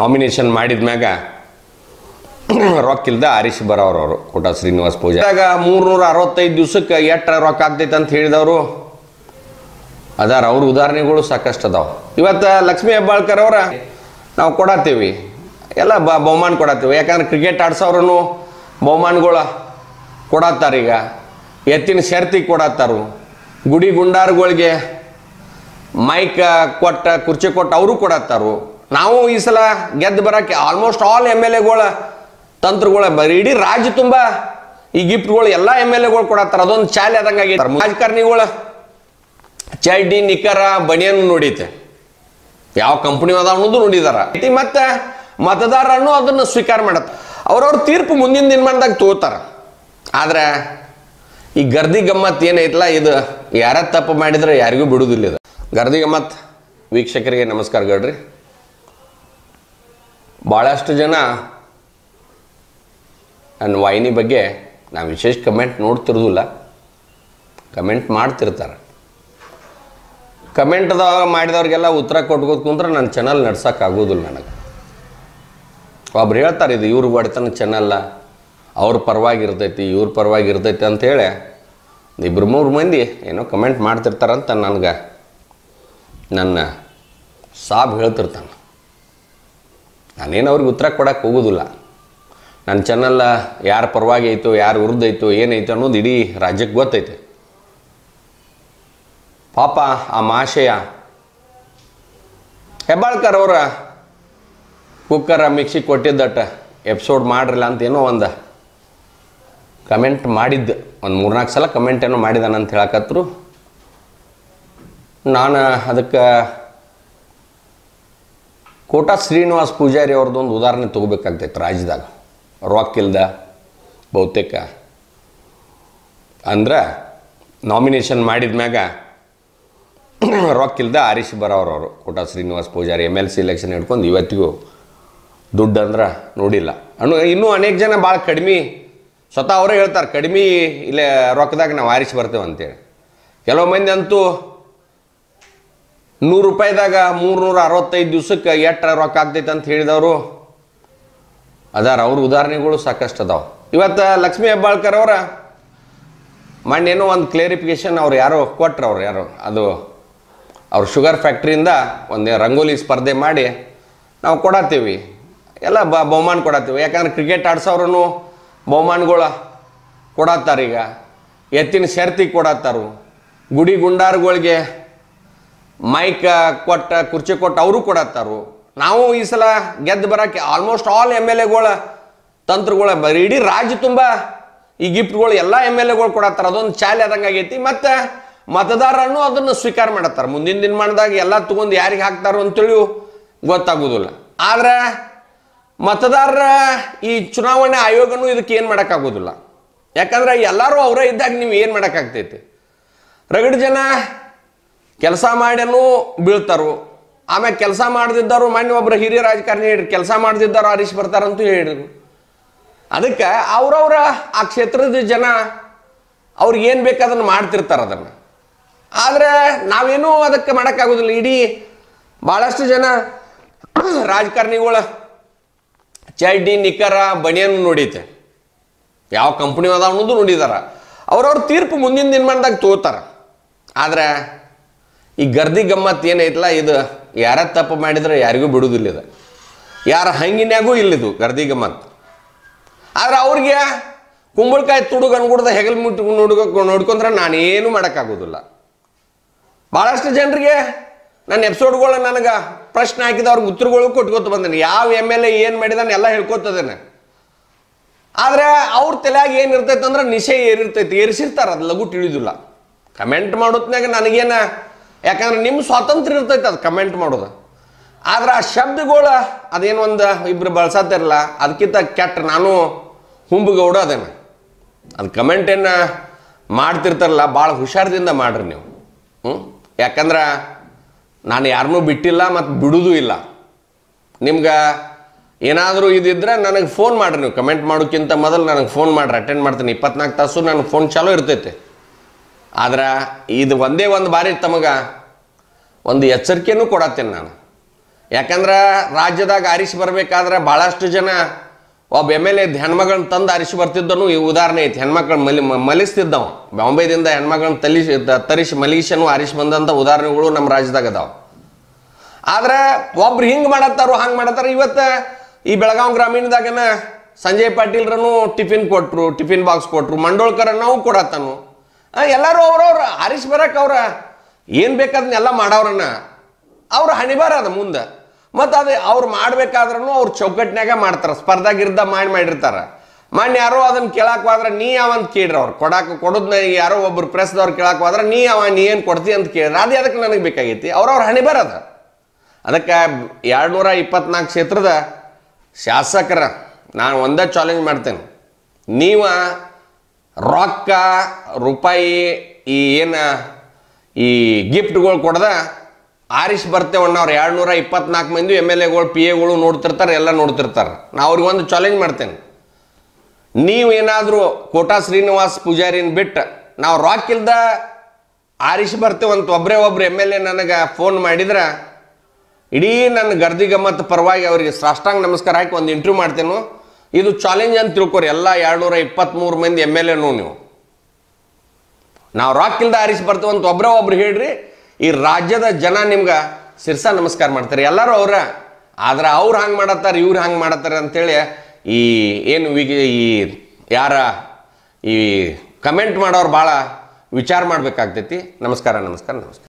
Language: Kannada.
ನಾಮಿನೇಷನ್ ಮಾಡಿದ ಮ್ಯಾಗ ಇಲ್ದ ಹರೀಶ್ ಅವರು ಕೋಟ ಶ್ರೀನಿವಾಸ್ ಪೂಜೆ ಆಗ ಮೂರ್ನೂರ ಅರವತ್ತೈದು ದಿವ್ಸಕ್ಕೆ ಎಟ್ಟ ರೊಕ್ಕ ಆಗ್ತೈತೆ ಅಂತ ಹೇಳಿದವರು ಅದಾರ ಅವ್ರ ಉದಾಹರಣೆಗಳು ಸಾಕಷ್ಟು ಅದಾವ ಇವತ್ತು ಲಕ್ಷ್ಮೀ ಹೆಬ್ಬಾಳ್ಕರ್ ಅವರ ನಾವು ಕೊಡತ್ತೀವಿ ಎಲ್ಲ ಬ ಬಹುಮಾನ ಕೊಡತ್ತೀವಿ ಯಾಕಂದ್ರೆ ಕ್ರಿಕೆಟ್ ಆಡ್ಸೋರು ಬಹುಮಾನಗಳು ಈಗ ಎತ್ತಿನ ಶರ್ತಿ ಕೊಡತ್ತಾರು ಗುಡಿ ಗುಂಡಾರ್ಗಳಿಗೆ ಮೈಕ್ ಕೊಟ್ಟ ಕುರ್ಚಿ ಕೊಟ್ಟು ಅವರು ಕೊಡತ್ತಾರು ನಾವು ಈ ಸಲ ಗೆದ್ದು ಬರೋಕ್ಕೆ ಆಲ್ಮೋಸ್ಟ್ ಆಲ್ ಎಮ್ ಎಲ್ ಎಗಳ ತಂತ್ರಗಳ ಬರೀ ಇಡೀ ರಾಜ್ಯ ತುಂಬ ಈ ಗಿಫ್ಟ್ಗಳು ಎಲ್ಲ ಎಮ್ ಎಲ್ ಎಗಳು ಕೊಡತ್ತಾರ ಅದೊಂದು ಚಾಲೆ ಆದಂಗೆ ರಾಜಕಾರಣಿಗಳು ರಾಜಕಾರಣಿಗಳ ಚಡ್ಡಿ ನಿಖರ ಬನಿಯನ್ನು ನೋಡೈತೆ ಯಾವ ಕಂಪನಿ ಅದ ಅನ್ನೋದು ನೋಡಿದಾರ ಮತ್ತೆ ಮತದಾರನು ಅದನ್ನ ಸ್ವೀಕಾರ ಮಾಡತ್ತ ಅವ್ರವ್ರ ತೀರ್ಪು ಮುಂದಿನ ದಿನಮಾನದಾಗ ತೋತಾರ ಆದ್ರೆ ಈ ಗರ್ದಿ ಗಮ್ಮತ್ ಏನೈತಲ್ಲ ಇದು ಯಾರ ತಪ್ಪು ಮಾಡಿದ್ರೆ ಯಾರಿಗೂ ಬಿಡುವುದಿಲ್ಲ ಇದು ಗರ್ದಿ ಗಮ್ಮತ್ ವೀಕ್ಷಕರಿಗೆ ನಮಸ್ಕಾರಗಳ್ರಿ ಭಾಳಷ್ಟು ಜನ ನನ್ನ ವಾಹಿನಿ ಬಗ್ಗೆ ನಾನು ವಿಶೇಷ ಕಮೆಂಟ್ ನೋಡ್ತಿರೋದಿಲ್ಲ ಕಮೆಂಟ್ ಮಾಡ್ತಿರ್ತಾರೆ ಕಮೆಂಟ್ದಾಗ ಮಾಡಿದವ್ರಿಗೆಲ್ಲ ಉತ್ತರ ಕೊಟ್ಕೋತ ಕುಂದ್ರೆ ನನ್ನ ಚಾನಲ್ ನಡ್ಸೋಕ್ಕಾಗೋದಿಲ್ಲ ನನಗೆ ಒಬ್ರು ಹೇಳ್ತಾರೆ ಇದು ಇವ್ರು ಒಡೆತನ ಚೆನ್ನಲ್ಲ ಅವ್ರ ಪರವಾಗಿ ಇರ್ತೈತಿ ಇವ್ರ ಪರವಾಗಿ ಇರ್ತೈತಿ ಅಂಥೇಳಿ ಇಬ್ಬರು ಮೂರು ಮಂದಿ ಏನೋ ಕಮೆಂಟ್ ಮಾಡ್ತಿರ್ತಾರಂತ ನನಗೆ ನನ್ನ ಸಾಬ್ ಹೇಳ್ತಿರ್ತಾನೆ ನಾನೇನು ಅವ್ರಿಗೆ ಉತ್ತರ ಕೊಡೋಕೆ ಹೋಗೋದಿಲ್ಲ ನನ್ನ ಚೆನ್ನಲ್ಲ ಯಾರು ಪರವಾಗಿ ಐತೋ ಯಾರು ವಿರುದ್ಧೈತೋ ಏನೈತು ಅನ್ನೋದು ಇಡೀ ರಾಜ್ಯಕ್ಕೆ ಗೊತ್ತೈತೆ ಪಾಪ ಆ ಮಾಶಯ ಹೆಬ್ಬಾಳ್ಕರ್ ಅವರ ಕುಕ್ಕರ ಮಿಕ್ಸಿ ಕೊಟ್ಟಿದ್ದಟ್ಟ ಎಪಿಸೋಡ್ ಮಾಡ್ರಲ್ಲ ಅಂತ ಏನೋ ಒಂದು ಕಮೆಂಟ್ ಮಾಡಿದ್ದು ಒಂದು ಮೂರ್ನಾಲ್ಕು ಸಲ ಕಮೆಂಟ್ ಏನೋ ಮಾಡಿದಾನಂತ ಹೇಳಕತ್ರು ನಾನು ಅದಕ್ಕೆ ಕೋಟ ಶ್ರೀನಿವಾಸ ಪೂಜಾರಿ ಒಂದು ಉದಾಹರಣೆ ತೊಗೋಬೇಕಾಗ್ತೈತೆ ರಾಜ್ಯದಾಗ ಇಲ್ದ ಬಹುತೇಕ ಅಂದ್ರೆ ನಾಮಿನೇಷನ್ ಮಾಡಿದ ಮ್ಯಾಗ ಇಲ್ದ ಬರೋರು ಬರೋರವರು Kota Srinivasa Poojary M L C election ಹಿಡ್ಕೊಂಡು ಇವತ್ತಿಗೂ ದುಡ್ಡು ಅಂದ್ರೆ ನೋಡಿಲ್ಲ ಅಣ್ಣ ಇನ್ನೂ ಅನೇಕ ಜನ ಭಾಳ ಕಡಿಮೆ ಸ್ವತಃ ಅವರೇ ಹೇಳ್ತಾರೆ ಕಡಿಮೆ ಇಲ್ಲೇ ರೊಕ್ಕದಾಗ ನಾವು ಆರಿಸಿ ಬರ್ತೇವೆ ಅಂತೇಳಿ ಕೆಲವು ಮಂದಿ ಅಂತೂ ನೂರು ರೂಪಾಯಿದಾಗ ನೂರ ಅರವತ್ತೈದು ದಿವ್ಸಕ್ಕೆ ಎಟ್ಟ ರೊಕ್ಕ ಆಗ್ತೈತೆ ಅಂತ ಹೇಳಿದವರು ಅದಾರ ಅವ್ರ ಉದಾಹರಣೆಗಳು ಸಾಕಷ್ಟು ಅದಾವೆ ಇವತ್ತು ಲಕ್ಷ್ಮೀ ಹೆಬ್ಬಾಳ್ಕರ್ ಅವರ ಮಣ್ಣೇನೋ ಒಂದು ಕ್ಲೇರಿಫಿಕೇಷನ್ ಅವ್ರು ಯಾರೋ ಕೊಟ್ರು ಅವ್ರು ಯಾರೋ ಅದು ಅವ್ರ ಶುಗರ್ ಫ್ಯಾಕ್ಟ್ರಿಯಿಂದ ಒಂದು ರಂಗೋಲಿ ಸ್ಪರ್ಧೆ ಮಾಡಿ ನಾವು ಕೊಡತ್ತೀವಿ ಎಲ್ಲ ಬ ಬಹುಮಾನ ಕೊಡತ್ತೀವಿ ಯಾಕಂದ್ರೆ ಕ್ರಿಕೆಟ್ ಆಡ್ಸೋರು ಬಹುಮಾನಗಳು ಕೊಡತ್ತಾರೀಗ ಎತ್ತಿನ ಶರ್ತಿ ಕೊಡತ್ತಾರು ಗುಡಿ ಗುಂಡಾರುಗಳಿಗೆ ಮೈಕ್ ಕೊಟ್ಟ ಕುರ್ಚಿ ಕೊಟ್ಟು ಅವರು ಕೊಡತ್ತಾರು ನಾವು ಈ ಸಲ ಗೆದ್ದು ಬರಕ್ಕೆ ಆಲ್ಮೋಸ್ಟ್ ಆಲ್ ಎಮ್ ಎಲ್ ಎಗಳ ತಂತ್ರಗಳ ಇಡೀ ರಾಜ್ಯ ತುಂಬ ಈ ಗಿಫ್ಟ್ಗಳು ಎಲ್ಲ ಎಮ್ ಎಲ್ ಎಗಳು ಕೊಡತ್ತಾರ ಅದೊಂದು ಚಾಲೆ ಆದಂಗ ಆಗೈತಿ ಮತ್ತು ಮತದಾರನು ಅದನ್ನು ಸ್ವೀಕಾರ ಮಾಡತ್ತಾರ ಮುಂದಿನ ದಿನಮಾನದಾಗ ಎಲ್ಲ ತೊಗೊಂಡು ಯಾರಿಗೆ ಹಾಕ್ತಾರೋ ಅಂತೇಳಿ ಗೊತ್ತಾಗೋದಿಲ್ಲ ಆದರೆ ಮತದಾರರ ಈ ಚುನಾವಣೆ ಆಯೋಗನೂ ಇದಕ್ಕೆ ಏನು ಮಾಡೋಕ್ಕಾಗೋದಿಲ್ಲ ಯಾಕಂದ್ರೆ ಎಲ್ಲರೂ ಅವರೇ ಇದ್ದಾಗ ನೀವು ಏನು ಮಾಡೋಕ್ಕಾಗ್ತೈತಿ ರಗಡ್ ಜನ ಕೆಲಸ ಮಾಡ್ಯನೂ ಬೀಳ್ತಾರೋ ಆಮೇಲೆ ಕೆಲಸ ಮಾಡದಿದ್ದಾರು ಮಾನ್ಯ ಒಬ್ಬರು ಹಿರಿಯ ರಾಜಕಾರಣಿ ಹೇಳ್ರಿ ಕೆಲಸ ಮಾಡದಿದ್ದಾರು ಆರಿಸಿ ಬರ್ತಾರಂತೂ ಹೇಳಿದ್ರು ಅದಕ್ಕೆ ಅವ್ರವ್ರ ಆ ಕ್ಷೇತ್ರದ ಜನ ಅವ್ರಿಗೆ ಏನು ಬೇಕು ಅದನ್ನು ಮಾಡ್ತಿರ್ತಾರೆ ಅದನ್ನು ಆದರೆ ನಾವೇನೂ ಅದಕ್ಕೆ ಮಾಡೋಕ್ಕಾಗೋದಿಲ್ಲ ಇಡೀ ಭಾಳಷ್ಟು ಜನ ರಾಜಕಾರಣಿಗಳ ಚಡ್ಡಿ ನಿಖರ ಬಣಿಯನ್ನು ನೋಡೈತೆ ಯಾವ ಕಂಪ್ನಿ ಅದ ಅನ್ನೋದು ನೋಡಿದಾರ ಅವ್ರವ್ರ ತೀರ್ಪು ಮುಂದಿನ ದಿನಮಾನದಾಗ ತೋತಾರ ಆದರೆ ಈ ಗರ್ದಿ ಗಮ್ಮತ್ ಏನೈತಲ್ಲ ಇದು ಯಾರ ತಪ್ಪು ಮಾಡಿದ್ರೆ ಯಾರಿಗೂ ಬಿಡುವುದಿಲ್ಲ ಇದು ಯಾರ ಹಂಗಿನ್ಯಾಗೂ ಇಲ್ಲಿದು ಗರ್ದಿ ಗಮ್ಮತ್ ಆದ್ರೆ ಅವ್ರಿಗೆ ಕುಂಬಳಕಾಯಿ ತುಡುಗ ಅನ್ಗುಡ್ದ ಹೆಗಲ್ ಮುಟ್ಟು ನೋಡ್ಕೊಂಡ್ರೆ ನೋಡ್ಕೊಂಡ್ರೆ ಏನು ಮಾಡೋಕ್ಕಾಗೋದಿಲ್ಲ ಭಾಳಷ್ಟು ಜನರಿಗೆ ನನ್ನ ಎಪಿಸೋಡ್ಗಳು ನನಗೆ ಪ್ರಶ್ನೆ ಹಾಕಿದ ಅವ್ರಿಗೆ ಉತ್ತರಗಳು ಕೊಟ್ಕೊತ ಬಂದೇನೆ ಯಾವ ಎಮ್ ಎಲ್ ಎ ಏನು ಮಾಡಿದಾನೆ ಎಲ್ಲ ಹೇಳ್ಕೊತದೇನೆ ಆದರೆ ಅವ್ರ ತಲೆಯಾಗ ಏನಿರ್ತೈತೆ ಅಂದ್ರೆ ನಿಶೆ ಏರಿರ್ತೈತೆ ಏರಿಸಿರ್ತಾರೆ ಅದು ಲಘು ತಿಳಿದಿಲ್ಲ ಕಮೆಂಟ್ ಮಾಡೋತ್ನಾಗ ನನಗೇನು ಯಾಕಂದ್ರೆ ನಿಮ್ಮ ಸ್ವಾತಂತ್ರ್ಯ ಇರ್ತೈತೆ ಅದು ಕಮೆಂಟ್ ಮಾಡೋದು ಆದ್ರೆ ಆ ಶಬ್ದಗಳ ಅದೇನು ಒಂದು ಇಬ್ಬರು ಬಳಸತ್ತಿರಲ್ಲ ಅದಕ್ಕಿಂತ ಕೆಟ್ಟ ನಾನು ಹುಂಬುಗೌಡ ಅದೇನು ಅದು ಕಮೆಂಟನ್ನು ಮಾಡ್ತಿರ್ತಾರಲ್ಲ ಭಾಳ ಹುಷಾರದಿಂದ ಮಾಡ್ರಿ ನೀವು ಹ್ಞೂ ಯಾಕಂದ್ರೆ ನಾನು ಯಾರನ್ನೂ ಬಿಟ್ಟಿಲ್ಲ ಮತ್ತು ಬಿಡೋದು ಇಲ್ಲ ನಿಮ್ಗೆ ಏನಾದರೂ ಇದಿದ್ರೆ ನನಗೆ ಫೋನ್ ಮಾಡಿರಿ ನೀವು ಕಮೆಂಟ್ ಮಾಡೋಕ್ಕಿಂತ ಮೊದಲು ನನಗೆ ಫೋನ್ ಮಾಡಿರಿ ಅಟೆಂಡ್ ಮಾಡ್ತೀನಿ ಇಪ್ಪತ್ನಾಲ್ಕು ತಾಸು ನನಗೆ ಫೋನ್ ಚಾಲೂ ಇರ್ತೈತೆ ಆದ್ರೆ ಇದು ಒಂದೇ ಒಂದು ಬಾರಿ ತಮಗೆ ಒಂದು ಎಚ್ಚರಿಕೆಯೂ ಕೊಡತ್ತೇನೆ ನಾನು ಯಾಕಂದ್ರೆ ರಾಜ್ಯದಾಗ ಆರಿಸಿ ಬರಬೇಕಾದ್ರೆ ಭಾಳಷ್ಟು ಜನ ಒಬ್ಬ ಎಮ್ ಎಲ್ ಎ ಹೆಣ್ಮಗಳನ್ನ ತಂದು ಅರಿಸಿ ಬರ್ತಿದ್ದನು ಈ ಉದಾಹರಣೆ ಐತಿ ಹೆಣ್ಮಕ್ಳು ಮಲಿ ಮಲಿಸ್ತಿದ್ದವು ಬಾಂಬೆದಿಂದ ಹೆಣ್ಮಗಳನ್ನ ತಲಿಸಿ ತರಿಸಿ ಮಲಗಿಸನು ಆರಿಸಿ ಬಂದಂಥ ಉದಾಹರಣೆಗಳು ನಮ್ಮ ರಾಜ್ಯದಾಗ ಅದಾವ ಆದ್ರೆ ಒಬ್ರು ಹಿಂಗೆ ಮಾಡತ್ತಾರೋ ಹಂಗೆ ಮಾಡತ್ತಾರ ಇವತ್ತು ಈ ಬೆಳಗಾವಿ ಗ್ರಾಮೀಣದಾಗನ ಸಂಜಯ್ ಪಾಟೀಲ್ರನ್ನು ಟಿಫಿನ್ ಕೊಟ್ರು ಟಿಫಿನ್ ಬಾಕ್ಸ್ ಕೊಟ್ಟರು ನಾವು ಕೊಡತ್ತನು ಎಲ್ಲರೂ ಅವ್ರವ್ರ ಹರಿಸಿ ಬರಕ್ಕೆ ಅವ್ರ ಏನು ಬೇಕಾದನ್ನೆಲ್ಲ ಮಾಡೋರನ್ನ ಅವ್ರ ಹಣಿಬಾರ ಅದು ಮುಂದೆ ಮತ್ತು ಅದು ಅವ್ರು ಮಾಡ್ಬೇಕಾದ್ರೂ ಅವ್ರ ಚೌಕಟ್ಟಿನಾಗ ಮಾಡ್ತಾರೆ ಗಿರ್ದ ಮಾಡಿ ಮಾಡಿರ್ತಾರೆ ಮಾಡಿ ಯಾರೋ ಅದನ್ನು ಕೇಳಕ್ಕೆ ಹೋದ್ರೆ ನೀ ಯಾವಂತ ಕೇಳ್ರಿ ಅವ್ರು ಕೊಡಕ್ಕೆ ನನಗೆ ಯಾರೋ ಒಬ್ರು ಪ್ರೆಸ್ದವ್ರು ಕೇಳಕ್ಕೆ ಹೋದ್ರೆ ನೀ ಯಾವ ನೀ ಏನು ಕೊಡ್ತಿ ಅಂತ ಕೇಳಿದ್ರೆ ಅದು ಅದಕ್ಕೆ ನನಗೆ ಬೇಕಾಗೈತಿ ಅವ್ರವ್ರ ಹಣಿ ಬರದ ಅದಕ್ಕೆ ನೂರ ಇಪ್ಪತ್ನಾಲ್ಕು ಕ್ಷೇತ್ರದ ಶಾಸಕರ ನಾನು ಒಂದೇ ಚಾಲೆಂಜ್ ಮಾಡ್ತೇನೆ ನೀವು ರೊಕ್ಕ ರೂಪಾಯಿ ಈ ಏನು ಈ ಗಿಫ್ಟ್ಗಳು ಕೊಡ್ದ ಆರಿಸಿ ಬರ್ತೇವಣ್ಣ ಅವ್ರು ಎರಡು ನೂರ ಇಪ್ಪತ್ನಾಲ್ಕು ಮಂದಿ ಎಮ್ ಎಲ್ ಎಗಳು ಪಿ ಎಗಳು ನೋಡ್ತಿರ್ತಾರೆ ಎಲ್ಲ ನೋಡ್ತಿರ್ತಾರೆ ನಾ ಅವ್ರಿಗೆ ಒಂದು ಚಾಲೆಂಜ್ ಮಾಡ್ತೇನೆ ನೀವು ಏನಾದರೂ ಕೋಟಾ ಶ್ರೀನಿವಾಸ್ ಪೂಜಾರಿನ ಬಿಟ್ಟು ನಾವು ರಾಕ್ ಇಲ್ದ ಆರಿಸಿ ಬರ್ತೇವಂತ ಒಬ್ಬರೇ ಒಬ್ಬರು ಎಮ್ ಎಲ್ ಎ ನನಗೆ ಫೋನ್ ಮಾಡಿದ್ರೆ ಇಡೀ ನನ್ನ ಗರ್ದಿ ಗಮ್ಮತ್ ಪರವಾಗಿ ಅವರಿಗೆ ಸಾಷ್ಟಾಂಗ ನಮಸ್ಕಾರ ಹಾಕಿ ಒಂದು ಇಂಟ್ರ್ಯೂ ಮಾಡ್ತೇನೆ ಇದು ಚಾಲೆಂಜ್ ಅಂತ ತಿಳ್ಕೊರಿ ಎಲ್ಲ ಎರಡ್ನೂರ ಮೂರು ಮಂದಿ ಎಮ್ ಎಲ್ ಎನು ನೀವು ನಾವು ರಾಕ್ ಇಲ್ದ ಆರಿಸಿ ಬರ್ತೇವಂತ ಒಬ್ರ ಒಬ್ರು ಹೇಳ್ರಿ ಈ ರಾಜ್ಯದ ಜನ ನಿಮ್ಗೆ ಶಿರ್ಸಾ ನಮಸ್ಕಾರ ಮಾಡ್ತಾರೆ ಎಲ್ಲರೂ ಅವ್ರ ಆದ್ರೆ ಅವ್ರು ಹಂಗೆ ಮಾಡತ್ತಾರೆ ಇವ್ರು ಹಂಗೆ ಮಾಡತ್ತಾರೆ ಅಂತೇಳಿ ಈ ಏನು ಈ ಯಾರ ಈ ಕಮೆಂಟ್ ಮಾಡೋರು ಭಾಳ ವಿಚಾರ ಮಾಡಬೇಕಾಗ್ತೈತಿ ನಮಸ್ಕಾರ ನಮಸ್ಕಾರ ನಮಸ್ಕಾರ